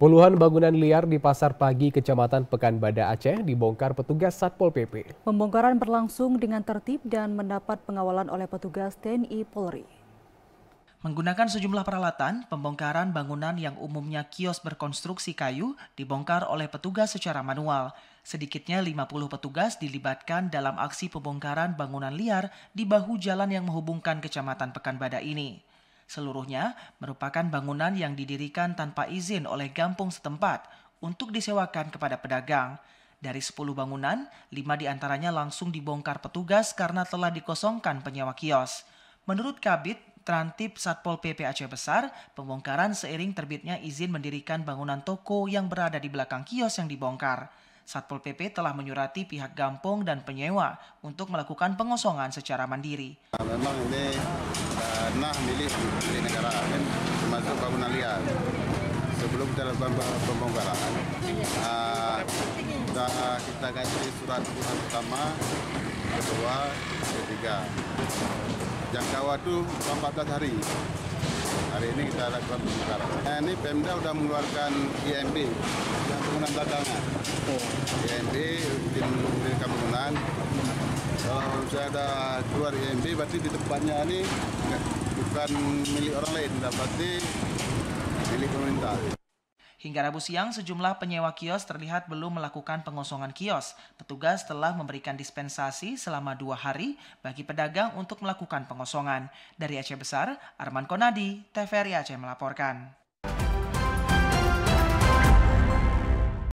Puluhan bangunan liar di Pasar Pagi, Kecamatan Pekan Pekanbada Aceh dibongkar petugas Satpol PP. Pembongkaran berlangsung dengan tertib dan mendapat pengawalan oleh petugas TNI Polri. Menggunakan sejumlah peralatan, pembongkaran bangunan yang umumnya kios berkonstruksi kayu dibongkar oleh petugas secara manual. Sedikitnya 50 petugas dilibatkan dalam aksi pembongkaran bangunan liar di bahu jalan yang menghubungkan Kecamatan Pekan Pekanbada ini. Seluruhnya merupakan bangunan yang didirikan tanpa izin oleh gampung setempat untuk disewakan kepada pedagang. Dari 10 bangunan, 5 diantaranya langsung dibongkar petugas karena telah dikosongkan penyewa kios. Menurut Kabit Trantip Satpol PP Aceh Besar, pembongkaran seiring terbitnya izin mendirikan bangunan toko yang berada di belakang kios yang dibongkar. Satpol PP telah menyurati pihak gampung dan penyewa untuk melakukan pengosongan secara mandiri. Nah, memang ini eh, milik kenegaraan termasuk bangunan liar sebelum kita lakukan pembongkaran uh, kita, uh, surat keputusan pertama kedua ketiga jangka waktu 14 hari hari ini kita lakukan pembongkaran nah, ini Pemda sudah mengeluarkan IMB yang bangunan dagangan IMB tim mendirikan bangunan kalau sudah ada keluar IMB berarti di tempatnya ini bukan milik orang lain, dapati milik pemerintah. Hingga Rabu siang, sejumlah penyewa kios terlihat belum melakukan pengosongan kios. Petugas telah memberikan dispensasi selama dua hari bagi pedagang untuk melakukan pengosongan. Dari Aceh Besar, Arman Konadi, TVRI Aceh melaporkan.